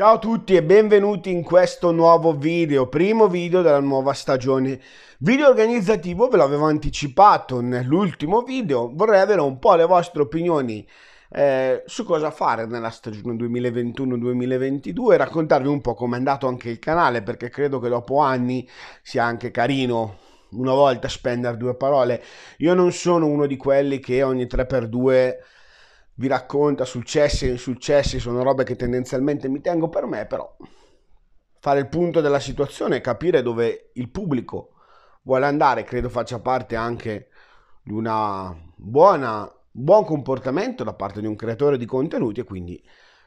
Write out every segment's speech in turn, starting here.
Ciao a tutti e benvenuti in questo nuovo video, primo video della nuova stagione. Video organizzativo ve l'avevo anticipato nell'ultimo video, vorrei avere un po' le vostre opinioni eh, su cosa fare nella stagione 2021-2022 e raccontarvi un po' come è andato anche il canale perché credo che dopo anni sia anche carino una volta spendere due parole. Io non sono uno di quelli che ogni 3x2 vi racconta successi e insuccessi, sono robe che tendenzialmente mi tengo per me, però fare il punto della situazione e capire dove il pubblico vuole andare, credo faccia parte anche di una buona buon comportamento da parte di un creatore di contenuti e quindi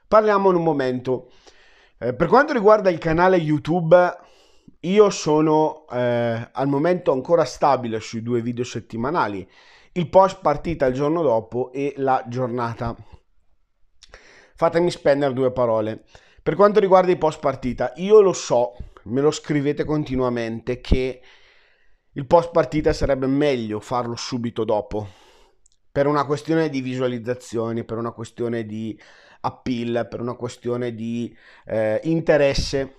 parliamo in un momento. Eh, per quanto riguarda il canale YouTube, io sono eh, al momento ancora stabile sui due video settimanali il post partita il giorno dopo e la giornata. Fatemi spendere due parole. Per quanto riguarda i post partita, io lo so, me lo scrivete continuamente, che il post partita sarebbe meglio farlo subito dopo, per una questione di visualizzazioni, per una questione di appeal, per una questione di eh, interesse.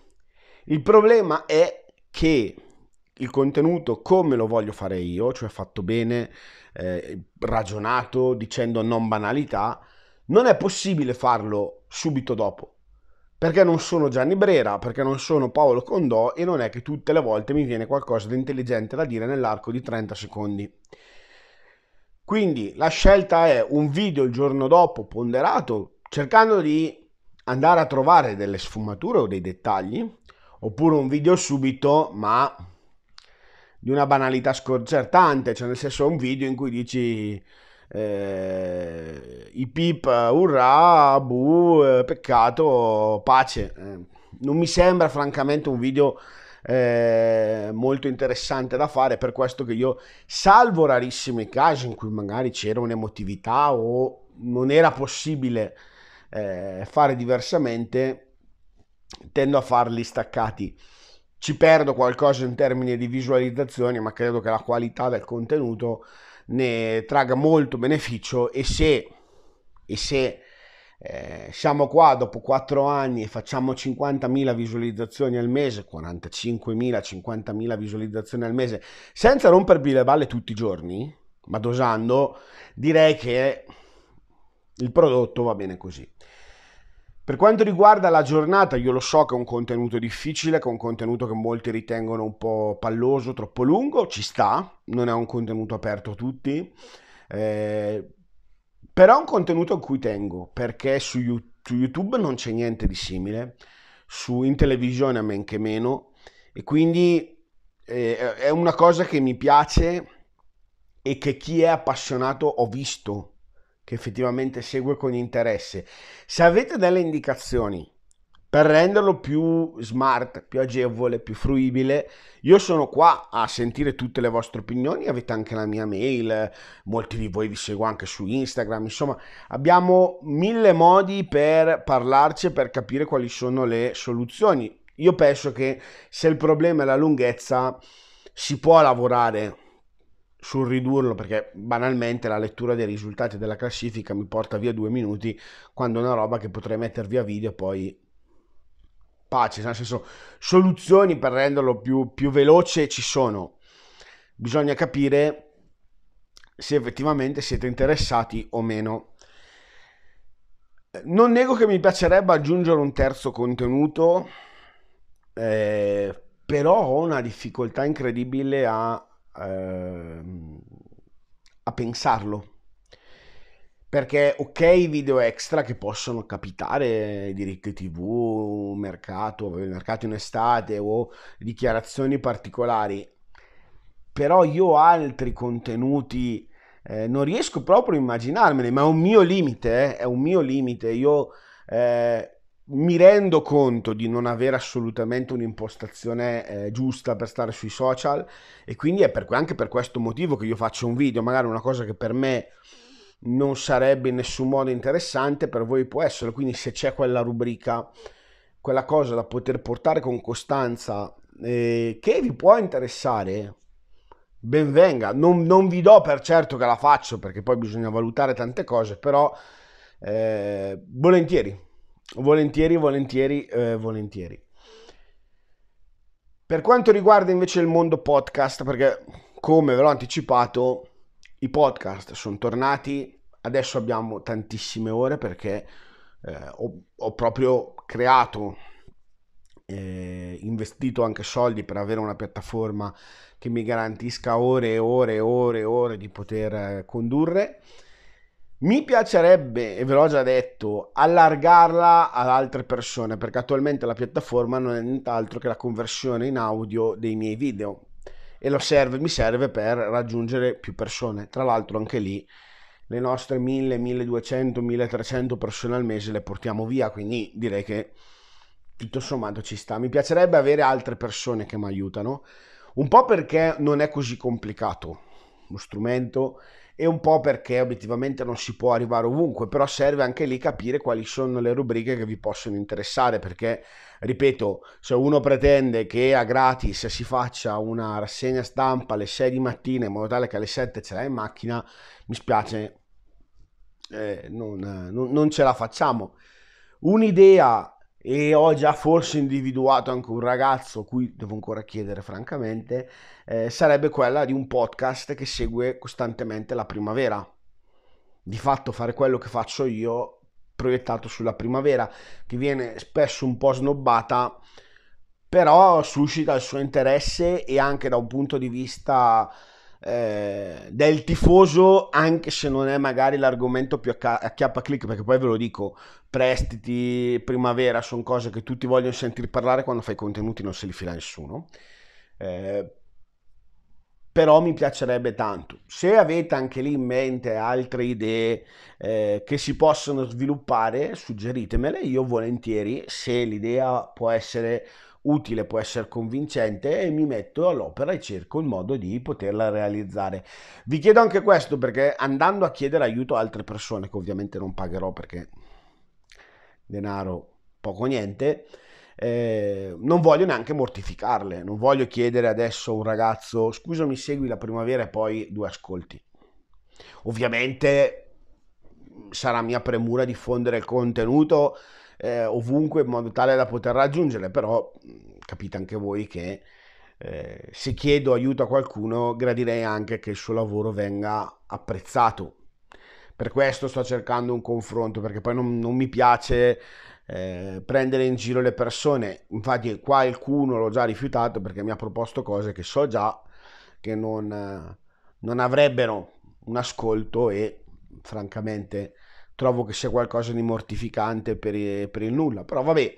Il problema è che il contenuto come lo voglio fare io, cioè fatto bene, eh, ragionato, dicendo non banalità, non è possibile farlo subito dopo. Perché non sono Gianni Brera, perché non sono Paolo Condò e non è che tutte le volte mi viene qualcosa di intelligente da dire nell'arco di 30 secondi. Quindi la scelta è un video il giorno dopo ponderato, cercando di andare a trovare delle sfumature o dei dettagli, oppure un video subito, ma di una banalità sconcertante, cioè nel senso un video in cui dici eh, i pip, urrà, bu, eh, peccato, pace. Eh, non mi sembra francamente un video eh, molto interessante da fare, per questo che io, salvo rarissimi casi in cui magari c'era un'emotività o non era possibile eh, fare diversamente, tendo a farli staccati ci perdo qualcosa in termini di visualizzazioni, ma credo che la qualità del contenuto ne tragga molto beneficio e se, e se eh, siamo qua dopo 4 anni e facciamo 50.000 visualizzazioni al mese, 45.000, 50.000 visualizzazioni al mese, senza rompervi le balle tutti i giorni, ma dosando, direi che il prodotto va bene così. Per quanto riguarda la giornata, io lo so che è un contenuto difficile, che è un contenuto che molti ritengono un po' palloso, troppo lungo, ci sta, non è un contenuto aperto a tutti, eh, però è un contenuto a cui tengo, perché su, YouTube non c'è niente di simile, su in televisione a men che meno, e quindi eh, è una cosa che mi piace e che chi è appassionato ho visto che effettivamente segue con interesse. Se avete delle indicazioni per renderlo più smart, più agevole, più fruibile, io sono qua a sentire tutte le vostre opinioni, avete anche la mia mail, molti di voi vi seguo anche su Instagram, insomma abbiamo mille modi per parlarci e per capire quali sono le soluzioni. Io penso che se il problema è la lunghezza, si può lavorare sul ridurlo perché banalmente la lettura dei risultati della classifica mi porta via due minuti quando è una roba che potrei mettere via video e poi pace, nel senso soluzioni per renderlo più, più veloce ci sono, bisogna capire se effettivamente siete interessati o meno. Non nego che mi piacerebbe aggiungere un terzo contenuto, eh, però ho una difficoltà incredibile a eh, a pensarlo. Perché ok, video extra che possono capitare, diritti tv, mercato, mercato in estate o dichiarazioni particolari, però io altri contenuti eh, non riesco proprio a immaginarmeli, ma è un mio limite, eh, è un mio limite. Io eh, mi rendo conto di non avere assolutamente un'impostazione eh, giusta per stare sui social e quindi è per, anche per questo motivo che io faccio un video, magari una cosa che per me non sarebbe in nessun modo interessante, per voi può essere, quindi se c'è quella rubrica, quella cosa da poter portare con costanza eh, che vi può interessare, benvenga, non, non vi do per certo che la faccio perché poi bisogna valutare tante cose, però eh, volentieri Volentieri, volentieri, eh, volentieri. Per quanto riguarda invece il mondo podcast, perché come ve l'ho anticipato, i podcast sono tornati, adesso abbiamo tantissime ore perché eh, ho, ho, proprio creato, eh, investito anche soldi per avere una piattaforma che mi garantisca ore e ore e ore e ore di poter eh, condurre. Mi piacerebbe, e ve l'ho già detto, allargarla ad altre persone perché attualmente la piattaforma non è nient'altro che la conversione in audio dei miei video e serve, mi serve per raggiungere più persone. Tra l'altro anche lì le nostre 1000, 1200, 1300 persone al mese le portiamo via, quindi direi che tutto sommato ci sta. Mi piacerebbe avere altre persone che mi aiutano, un po' perché non è così complicato uno strumento e un po' perché obiettivamente non si può arrivare ovunque, però serve anche lì capire quali sono le rubriche che vi possono interessare, perché, ripeto, se uno pretende che a gratis si faccia una rassegna stampa alle 6 di mattina in modo tale che alle 7 ce l'hai in macchina, mi spiace, eh, non, non, non ce la facciamo. Un'idea e ho già forse individuato anche un ragazzo, cui devo ancora chiedere francamente, eh, sarebbe quella di un podcast che segue costantemente la primavera. Di fatto fare quello che faccio io proiettato sulla primavera, che viene spesso un po' snobbata, però suscita il suo interesse e anche da un punto di vista eh, del tifoso, anche se non è magari l'argomento più acca- chiappa clic perché poi ve lo dico, prestiti, primavera, sono cose che tutti vogliono sentire parlare, quando fai contenuti non se li fila nessuno. Eh, però mi piacerebbe tanto. Se avete anche lì in mente altre idee eh, che si possono sviluppare, suggeritemele, io volentieri, se l'idea può essere utile, può essere convincente e mi metto all'opera e cerco il modo di poterla realizzare. Vi chiedo anche questo perché andando a chiedere aiuto a altre persone, che ovviamente non pagherò perché denaro poco niente, eh, non voglio neanche mortificarle, non voglio chiedere adesso a un ragazzo scusami segui la primavera e poi due ascolti. Ovviamente mm, sarà mia premura diffondere il contenuto eh, ovunque in modo tale da poter raggiungere, però mm, capite anche voi che eh, se chiedo aiuto a qualcuno gradirei anche che il suo lavoro venga apprezzato per questo sto cercando un confronto, perché poi non, non mi piace eh, prendere in giro le persone. Infatti qualcuno l'ho già rifiutato perché mi ha proposto cose che so già che non, eh, non avrebbero un ascolto e francamente trovo che sia qualcosa di mortificante per, il, per il nulla. Però vabbè,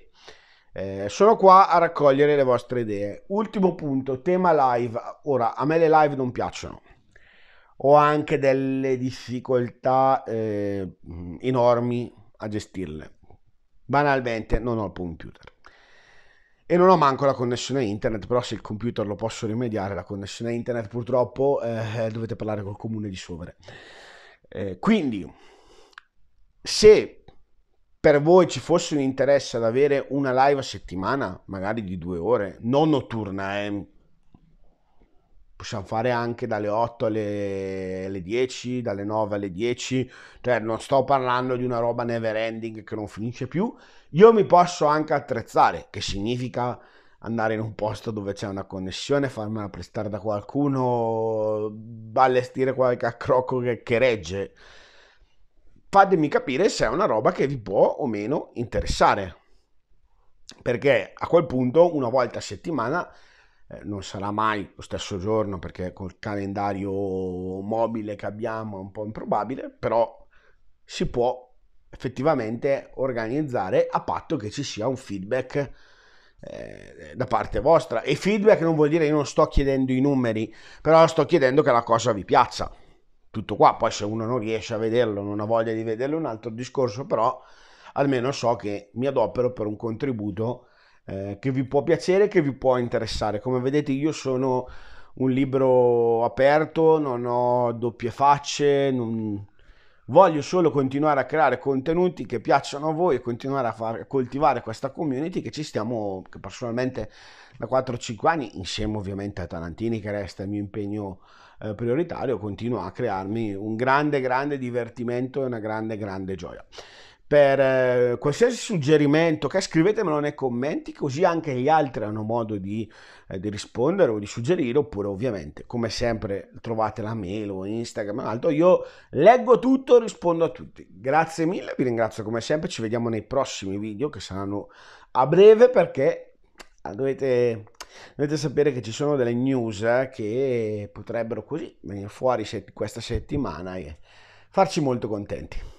eh, sono qua a raccogliere le vostre idee. Ultimo punto, tema live. Ora, a me le live non piacciono ho anche delle difficoltà eh, enormi a gestirle. Banalmente non ho il computer. E non ho manco la connessione internet, però se il computer lo posso rimediare, la connessione internet purtroppo eh, dovete parlare col comune di Sovere. Eh, quindi, se per voi ci fosse un interesse ad avere una live a settimana, magari di due ore, non notturna, eh, possiamo fare anche dalle 8 alle, alle, 10, dalle 9 alle 10, cioè non sto parlando di una roba never ending che non finisce più, io mi posso anche attrezzare, che significa andare in un posto dove c'è una connessione, farmela prestare da qualcuno, ballestire qualche accrocco che, che regge. Fatemi capire se è una roba che vi può o meno interessare. Perché a quel punto, una volta a settimana, eh, non sarà mai lo stesso giorno perché col calendario mobile che abbiamo è un po' improbabile, però si può effettivamente organizzare a patto che ci sia un feedback eh, da parte vostra e feedback non vuol dire io non sto chiedendo i numeri però sto chiedendo che la cosa vi piaccia tutto qua poi se uno non riesce a vederlo non ha voglia di vederlo è un altro discorso però almeno so che mi adopero per un contributo eh, che vi può piacere, che vi può interessare. Come vedete io sono un libro aperto, non ho doppie facce, non... voglio solo continuare a creare contenuti che piacciono a voi e continuare a far, coltivare questa community che ci stiamo, che personalmente da 4-5 anni, insieme ovviamente a Tarantini che resta il mio impegno eh, prioritario, continua a crearmi un grande, grande divertimento e una grande, grande gioia per eh, qualsiasi suggerimento che scrivetemelo nei commenti così anche gli altri hanno modo di, eh, di rispondere o di suggerire oppure ovviamente come sempre trovate la mail o Instagram altro io leggo tutto e rispondo a tutti grazie mille vi ringrazio come sempre ci vediamo nei prossimi video che saranno a breve perché ah, dovete Dovete sapere che ci sono delle news eh, che potrebbero così venire fuori questa settimana e farci molto contenti.